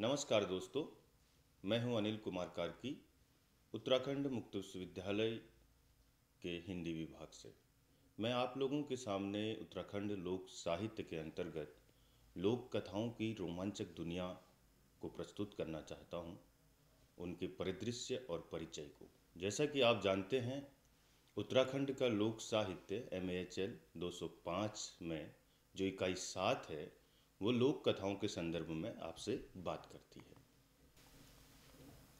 नमस्कार दोस्तों मैं हूं अनिल कुमार कार्की उत्तराखंड मुक्त विश्वविद्यालय के हिंदी विभाग से मैं आप लोगों के सामने उत्तराखंड लोक साहित्य के अंतर्गत लोक कथाओं की रोमांचक दुनिया को प्रस्तुत करना चाहता हूं, उनके परिदृश्य और परिचय को जैसा कि आप जानते हैं उत्तराखंड का लोक साहित्य एम ए एच एल में जो इकाई सात है वो लोक कथाओं के संदर्भ में आपसे बात करती है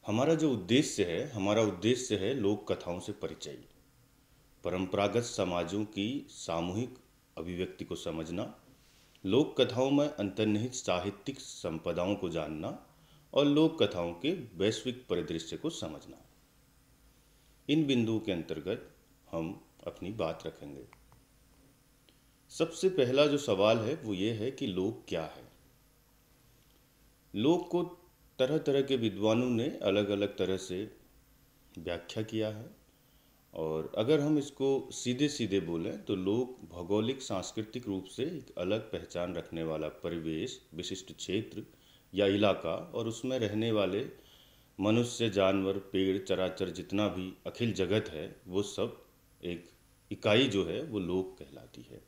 हमारा जो उद्देश्य है हमारा उद्देश्य है लोक कथाओं से परिचय परंपरागत समाजों की सामूहिक अभिव्यक्ति को समझना लोक कथाओं में अंतर्निहित साहित्यिक संपदाओं को जानना और लोक कथाओं के वैश्विक परिदृश्य को समझना इन बिंदुओं के अंतर्गत हम अपनी बात रखेंगे सबसे पहला जो सवाल है वो ये है कि लोक क्या है लोक को तरह तरह के विद्वानों ने अलग अलग तरह से व्याख्या किया है और अगर हम इसको सीधे सीधे बोलें तो लोक भौगोलिक सांस्कृतिक रूप से एक अलग पहचान रखने वाला परिवेश विशिष्ट क्षेत्र या इलाका और उसमें रहने वाले मनुष्य जानवर पेड़ चराचर जितना भी अखिल जगत है वो सब एक इकाई जो है वो लोक कहलाती है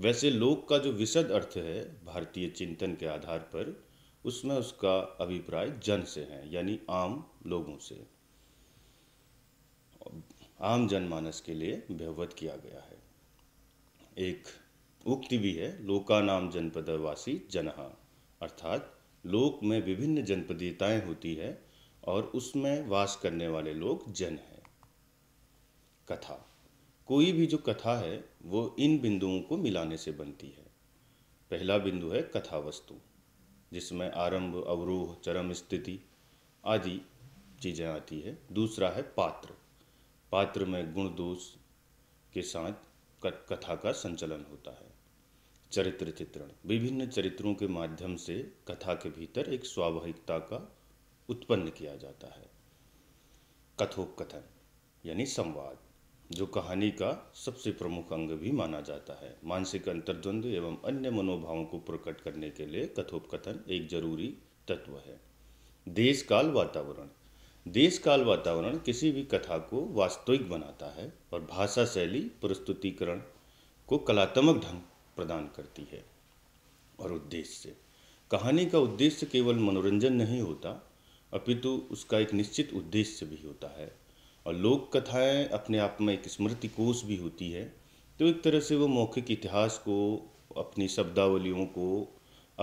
वैसे लोक का जो विशद अर्थ है भारतीय चिंतन के आधार पर उसमें उसका अभिप्राय जन से है यानी आम लोगों से आम जनमानस के लिए व्यवहत किया गया है एक उक्ति भी है लोका नाम जनपदवासी जनहा अर्थात लोक में विभिन्न जनपदीयताएं होती है और उसमें वास करने वाले लोग जन हैं कथा कोई भी जो कथा है वो इन बिंदुओं को मिलाने से बनती है पहला बिंदु है कथा वस्तु जिसमें आरंभ अवरोह चरम स्थिति आदि चीज़ें आती है दूसरा है पात्र पात्र में गुण दोष के साथ कथा का संचलन होता है चरित्र चित्रण विभिन्न चरित्रों के माध्यम से कथा के भीतर एक स्वाभाविकता का उत्पन्न किया जाता है कथोपकथन यानी संवाद जो कहानी का सबसे प्रमुख अंग भी माना जाता है मानसिक अंतर्द्वंद एवं अन्य मनोभावों को प्रकट करने के लिए कथोपकथन एक जरूरी तत्व है देश काल वातावरण देश काल वातावरण किसी भी कथा को वास्तविक बनाता है और भाषा शैली प्रस्तुतिकरण को कलात्मक ढंग प्रदान करती है और उद्देश्य कहानी का उद्देश्य केवल मनोरंजन नहीं होता अपितु उसका एक निश्चित उद्देश्य भी होता है और लोक कथाएँ अपने आप में एक स्मृति कोष भी होती है तो एक तरह से वो मौखिक इतिहास को अपनी शब्दावलियों को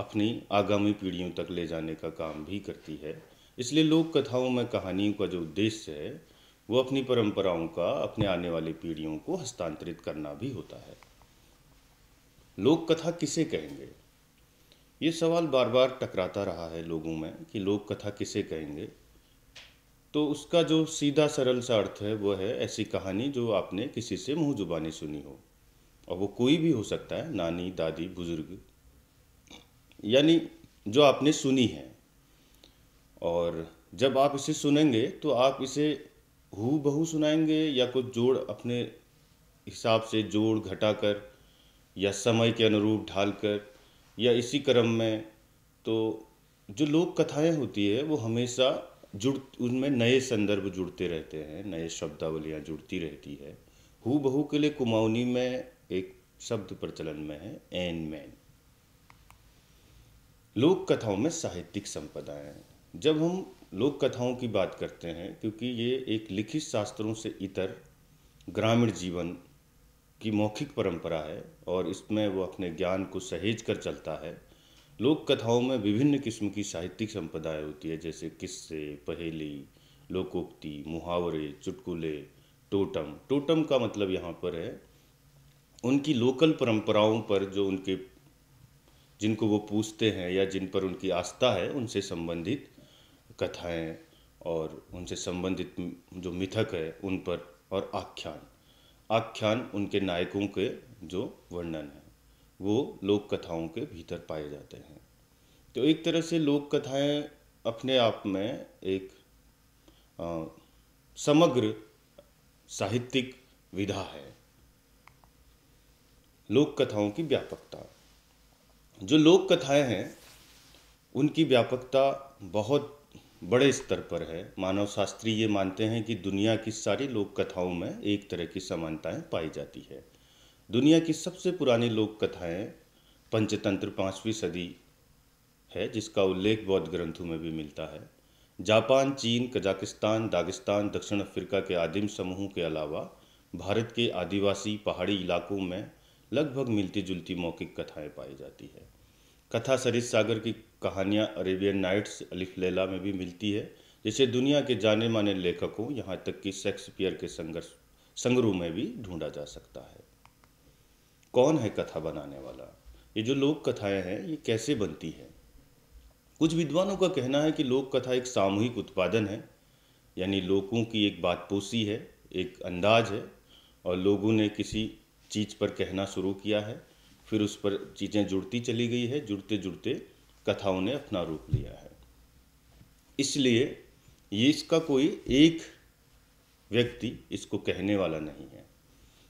अपनी आगामी पीढ़ियों तक ले जाने का काम भी करती है इसलिए लोक कथाओं में कहानियों का जो उद्देश्य है वो अपनी परंपराओं का अपने आने वाली पीढ़ियों को हस्तांतरित करना भी होता है लोक कथा किसे कहेंगे ये सवाल बार बार टकराता रहा है लोगों में कि लोक कथा किसे कहेंगे तो उसका जो सीधा सरल सा अर्थ है वो है ऐसी कहानी जो आपने किसी से मुँह जुबानी सुनी हो और वो कोई भी हो सकता है नानी दादी बुजुर्ग यानी जो आपने सुनी है और जब आप इसे सुनेंगे तो आप इसे हु बहू सुनाएंगे या कुछ जोड़ अपने हिसाब से जोड़ घटाकर या समय के अनुरूप ढालकर या इसी क्रम में तो जो लोक कथाएं होती है वो हमेशा जुड़ उनमें नए संदर्भ जुड़ते रहते हैं नए शब्दावलियाँ जुड़ती रहती है हु बहू के लिए कुमाऊनी में एक शब्द प्रचलन में है एन मैन लोक कथाओं में साहित्यिक संपदाएं जब हम लोक कथाओं की बात करते हैं क्योंकि ये एक लिखित शास्त्रों से इतर ग्रामीण जीवन की मौखिक परंपरा है और इसमें वो अपने ज्ञान को सहेज कर चलता है लोक कथाओं में विभिन्न किस्म की साहित्यिक संपदाएं होती है जैसे किस्से पहेली लोकोक्ति मुहावरे चुटकुले टोटम टोटम का मतलब यहाँ पर है उनकी लोकल परंपराओं पर जो उनके जिनको वो पूछते हैं या जिन पर उनकी आस्था है उनसे संबंधित कथाएं और उनसे संबंधित जो मिथक है उन पर और आख्यान आख्यान उनके नायकों के जो वर्णन है वो लोक कथाओं के भीतर पाए जाते हैं तो एक तरह से लोक कथाएं अपने आप में एक आ, समग्र साहित्यिक विधा है लोक कथाओं की व्यापकता जो लोक कथाएं हैं उनकी व्यापकता बहुत बड़े स्तर पर है मानव शास्त्री ये मानते हैं कि दुनिया की सारी लोक कथाओं में एक तरह की समानताएं पाई जाती है दुनिया की सबसे पुरानी लोक कथाएं पंचतंत्र पाँचवीं सदी है जिसका उल्लेख बौद्ध ग्रंथों में भी मिलता है जापान चीन कजाकिस्तान दागिस्तान दक्षिण अफ्रीका के आदिम समूहों के अलावा भारत के आदिवासी पहाड़ी इलाकों में लगभग मिलती जुलती मौखिक कथाएं पाई जाती है कथा सरित सागर की कहानियाँ अरेबियन नाइट्स अलिफ लेला में भी मिलती है जिसे दुनिया के जाने माने लेखकों यहाँ तक कि शेक्सपियर के संघर्ष संग्रह में भी ढूंढा जा सकता है कौन है कथा बनाने वाला ये जो लोक कथाएं हैं ये कैसे बनती है कुछ विद्वानों का कहना है कि लोक कथा एक सामूहिक उत्पादन है यानी लोगों की एक बातपोसी है एक अंदाज है और लोगों ने किसी चीज़ पर कहना शुरू किया है फिर उस पर चीज़ें जुड़ती चली गई है जुड़ते जुड़ते कथाओं ने अपना रूप लिया है इसलिए ये इसका कोई एक व्यक्ति इसको कहने वाला नहीं है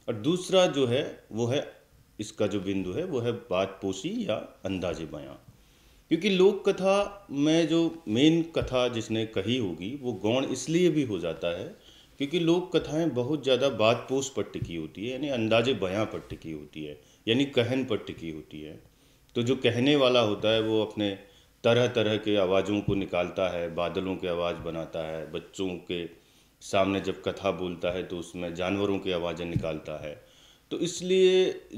और दूसरा जो है वो है इसका जो बिंदु है वो है बातपोशी या अंदाजे बयां क्योंकि लोक कथा में जो मेन कथा जिसने कही होगी वो गौण इसलिए भी हो जाता है क्योंकि लोक कथाएं बहुत ज़्यादा बात पर टिकी होती है यानी अंदाजे बयां पर टिकी होती है यानी कहन पर टिकी होती है तो जो कहने वाला होता है वो अपने तरह तरह के आवाज़ों को निकालता है बादलों के आवाज़ बनाता है बच्चों के सामने जब कथा बोलता है तो उसमें जानवरों की आवाज़ें निकालता है तो इसलिए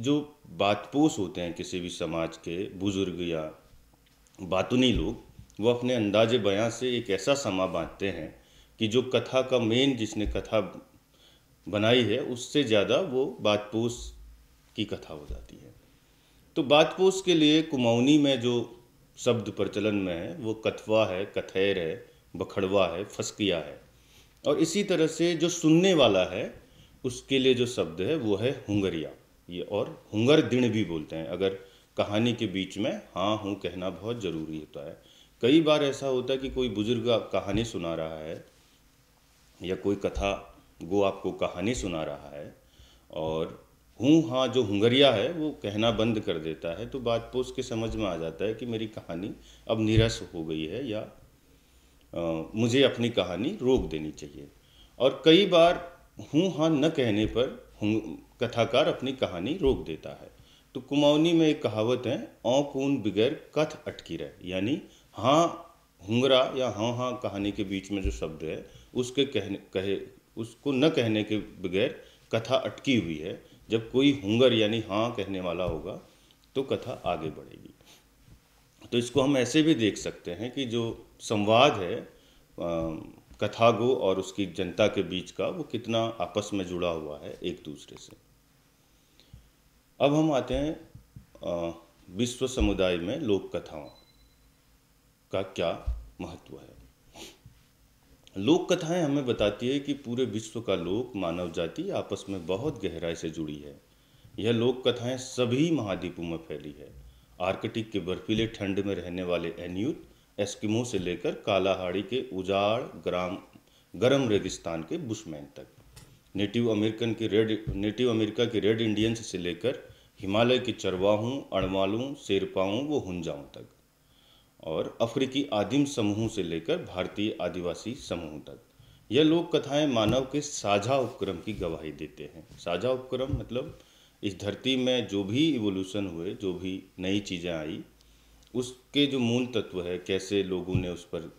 जो बातपोष होते हैं किसी भी समाज के बुज़ुर्ग या बातुनी लोग वो अपने अंदाज बयां से एक ऐसा समा बांधते हैं कि जो कथा का मेन जिसने कथा बनाई है उससे ज़्यादा वो बातपोष की कथा हो जाती है तो बातपोष के लिए कुमाऊनी में जो शब्द प्रचलन में है वो कथवा है कथैर है बखड़वा है फसकिया है और इसी तरह से जो सुनने वाला है उसके लिए जो शब्द है वो है हुंगरिया ये और हुंगर दिन भी बोलते हैं अगर कहानी के बीच में हाँ हूँ कहना बहुत ज़रूरी होता है कई बार ऐसा होता है कि कोई बुजुर्ग कहानी सुना रहा है या कोई कथा वो आपको कहानी सुना रहा है और हूँ हाँ जो हुंगरिया है वो कहना बंद कर देता है तो बात पोस के समझ में आ जाता है कि मेरी कहानी अब निरस हो गई है या आ, मुझे अपनी कहानी रोक देनी चाहिए और कई बार हूँ हाँ न कहने पर कथाकार अपनी कहानी रोक देता है तो कुमाऊनी में एक कहावत है औ कून बगैर कथ अटकी रहे यानी हाँ हुंगरा या हाँ हाँ कहानी के बीच में जो शब्द है उसके कहने कहे उसको न कहने के बगैर कथा अटकी हुई है जब कोई हुंगर यानी हाँ कहने वाला होगा तो कथा आगे बढ़ेगी तो इसको हम ऐसे भी देख सकते हैं कि जो संवाद है आ, कथागो और उसकी जनता के बीच का वो कितना आपस में जुड़ा हुआ है एक दूसरे से अब हम आते हैं विश्व समुदाय में लोक कथाओं का क्या महत्व है लोक कथाएं हमें बताती है कि पूरे विश्व का लोक मानव जाति आपस में बहुत गहराई से जुड़ी है यह लोक कथाएं सभी महाद्वीपों में फैली है आर्कटिक के बर्फीले ठंड में रहने वाले एन्यूट एस्किमो से लेकर कालाहाड़ी के उजाड़ ग्राम गर्म रेगिस्तान के बुशमैन तक नेटिव अमेरिकन के रेड नेटिव अमेरिका के रेड इंडियंस से लेकर हिमालय के चरवाहों अड़वालों शेरपाओं व हुंजाओं तक और अफ्रीकी आदिम समूहों से लेकर भारतीय आदिवासी समूहों तक यह लोक कथाएं मानव के साझा उपक्रम की गवाही देते हैं साझा उपक्रम मतलब इस धरती में जो भी इवोल्यूशन हुए जो भी नई चीज़ें आई उसके जो मूल तत्व है कैसे लोगों ने उस पर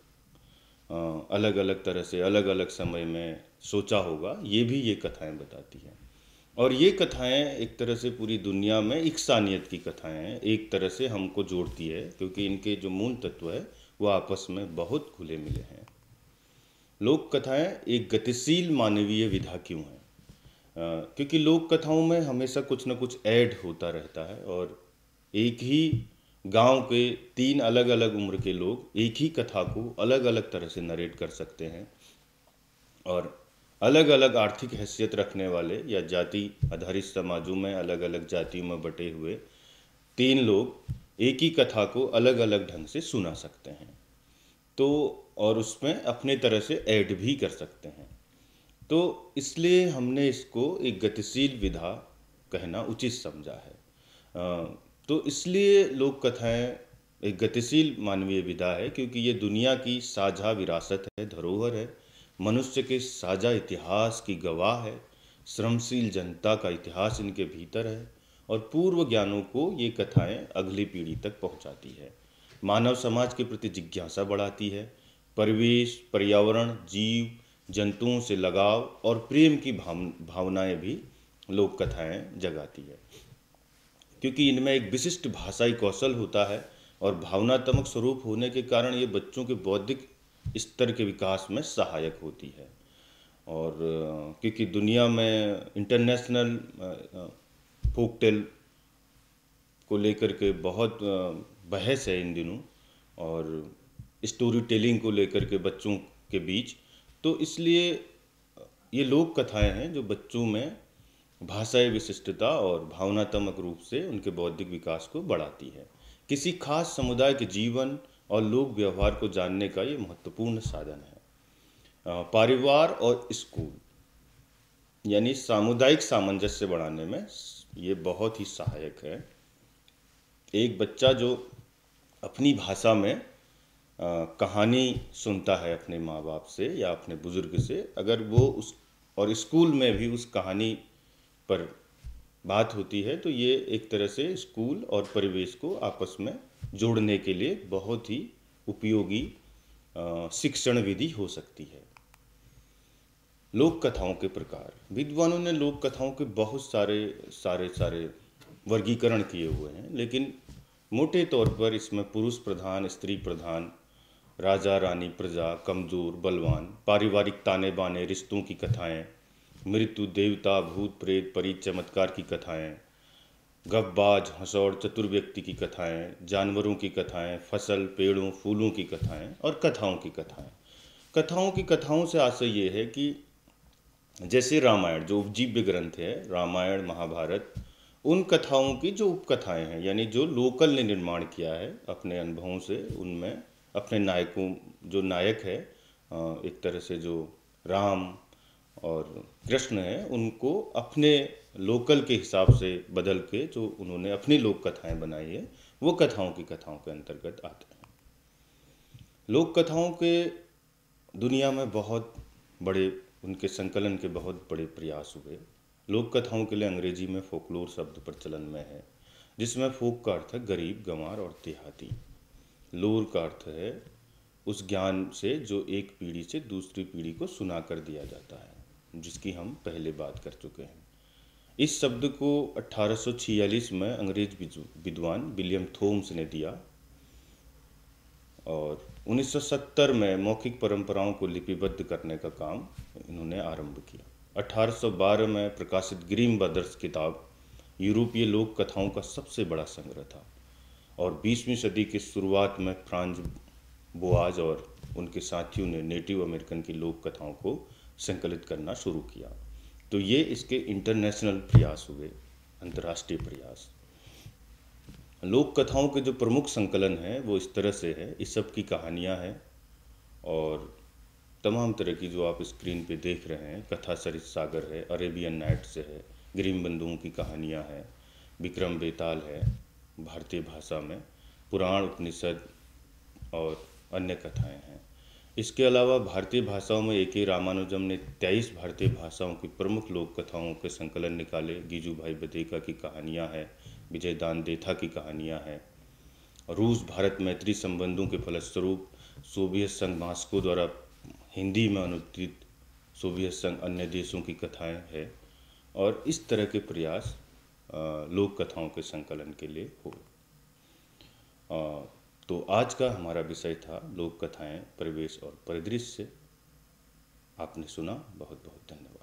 अलग अलग तरह से अलग अलग समय में सोचा होगा ये भी ये कथाएं बताती हैं और ये कथाएं एक तरह से पूरी दुनिया में इकसानियत की कथाएं हैं एक तरह से हमको जोड़ती है क्योंकि इनके जो मूल तत्व है वो आपस में बहुत खुले मिले हैं लोक कथाएं एक गतिशील मानवीय विधा क्यों हैं क्योंकि लोक कथाओं में हमेशा कुछ ना कुछ ऐड होता रहता है और एक ही गांव के तीन अलग अलग उम्र के लोग एक ही कथा को अलग अलग तरह से नरेट कर सकते हैं और अलग अलग आर्थिक हैसियत रखने वाले या जाति आधारित समाजों में अलग अलग जातियों में बटे हुए तीन लोग एक ही कथा को अलग अलग ढंग से सुना सकते हैं तो और उसमें अपने तरह से ऐड भी कर सकते हैं तो इसलिए हमने इसको एक गतिशील विधा कहना उचित समझा है तो इसलिए लोक कथाएँ एक गतिशील मानवीय विधा है क्योंकि ये दुनिया की साझा विरासत है धरोहर है मनुष्य के साझा इतिहास की गवाह है श्रमशील जनता का इतिहास इनके भीतर है और पूर्व ज्ञानों को ये कथाएं अगली पीढ़ी तक पहुंचाती है मानव समाज के प्रति जिज्ञासा बढ़ाती है परिवेश पर्यावरण जीव जंतुओं से लगाव और प्रेम की भाव भावनाएँ भी लोक कथाएँ जगाती है क्योंकि इनमें एक विशिष्ट भाषाई कौशल होता है और भावनात्मक स्वरूप होने के कारण ये बच्चों के बौद्धिक स्तर के विकास में सहायक होती है और क्योंकि दुनिया में इंटरनेशनल फोक टेल को लेकर के बहुत बहस है इन दिनों और स्टोरी टेलिंग को लेकर के बच्चों के बीच तो इसलिए ये लोक कथाएं हैं जो बच्चों में भाषाई विशिष्टता और भावनात्मक रूप से उनके बौद्धिक विकास को बढ़ाती है किसी खास समुदाय के जीवन और लोक व्यवहार को जानने का ये महत्वपूर्ण साधन है परिवार और स्कूल यानी सामुदायिक सामंजस्य बढ़ाने में ये बहुत ही सहायक है एक बच्चा जो अपनी भाषा में कहानी सुनता है अपने माँ बाप से या अपने बुज़ुर्ग से अगर वो उस और स्कूल में भी उस कहानी पर बात होती है तो ये एक तरह से स्कूल और परिवेश को आपस में जोड़ने के लिए बहुत ही उपयोगी शिक्षण विधि हो सकती है लोक कथाओं के प्रकार विद्वानों ने लोक कथाओं के बहुत सारे सारे सारे वर्गीकरण किए हुए हैं लेकिन मोटे तौर पर इसमें पुरुष प्रधान स्त्री प्रधान राजा रानी प्रजा कमज़ोर बलवान पारिवारिक ताने बाने रिश्तों की कथाएं मृत्यु देवता भूत प्रेत परी चमत्कार की कथाएं गब्बाज हंसौड़ चतुर व्यक्ति की कथाएं जानवरों की कथाएं फसल पेड़ों फूलों की कथाएं और कथाओं की कथाएं कथाओं की कथाओं से आशय ये है कि जैसे रामायण जो उपजीव्य ग्रंथ है रामायण महाभारत उन कथाओं की जो उपकथाएं हैं यानी जो लोकल ने निर्माण किया है अपने अनुभवों से उनमें अपने नायकों जो नायक है एक तरह से जो राम और कृष्ण हैं उनको अपने लोकल के हिसाब से बदल के जो उन्होंने अपनी लोक कथाएं बनाई है वो कथाओं की कथाओं के अंतर्गत आते हैं लोक कथाओं के दुनिया में बहुत बड़े उनके संकलन के बहुत बड़े प्रयास हुए लोक कथाओं के लिए अंग्रेजी में फोकलोर शब्द प्रचलन में है जिसमें फोक का अर्थ है गरीब गंवार और देहाती लोर का अर्थ है उस ज्ञान से जो एक पीढ़ी से दूसरी पीढ़ी को सुना कर दिया जाता है जिसकी हम पहले बात कर चुके हैं इस शब्द को 1846 में अंग्रेज विद्वान विलियम थोम्स ने दिया और 1970 में मौखिक परंपराओं को लिपिबद्ध करने का काम इन्होंने आरंभ किया 1812 में प्रकाशित ग्रीम ब्रदर्स किताब यूरोपीय लोक कथाओं का सबसे बड़ा संग्रह था और 20वीं सदी की शुरुआत में फ्रांज बोआज और उनके साथियों ने नेटिव अमेरिकन की लोक कथाओं को संकलित करना शुरू किया तो ये इसके इंटरनेशनल प्रयास हुए अंतर्राष्ट्रीय प्रयास लोक कथाओं के जो प्रमुख संकलन है वो इस तरह से है इस सब की कहानियाँ हैं और तमाम तरह की जो आप स्क्रीन पे देख रहे हैं कथा सरित सागर है अरेबियन नाइट से है ग्रीम बंधुओं की कहानियाँ हैं विक्रम बेताल है भारतीय भाषा में पुराण उपनिषद और अन्य कथाएं हैं इसके अलावा भारतीय भाषाओं में ए के रामानुजम ने तेईस भारतीय भाषाओं की प्रमुख लोक कथाओं के संकलन निकाले गिजू भाई बदेका की कहानियाँ हैं विजय दान देथा की कहानियाँ हैं रूस भारत मैत्री संबंधों के फलस्वरूप सोवियत संघ मास्को द्वारा हिंदी में अनुदित सोवियत संघ अन्य देशों की कथाएं हैं और इस तरह के प्रयास लोक कथाओं के संकलन के लिए हो तो आज का हमारा विषय था लोक कथाएँ परिवेश और परिदृश्य आपने सुना बहुत बहुत धन्यवाद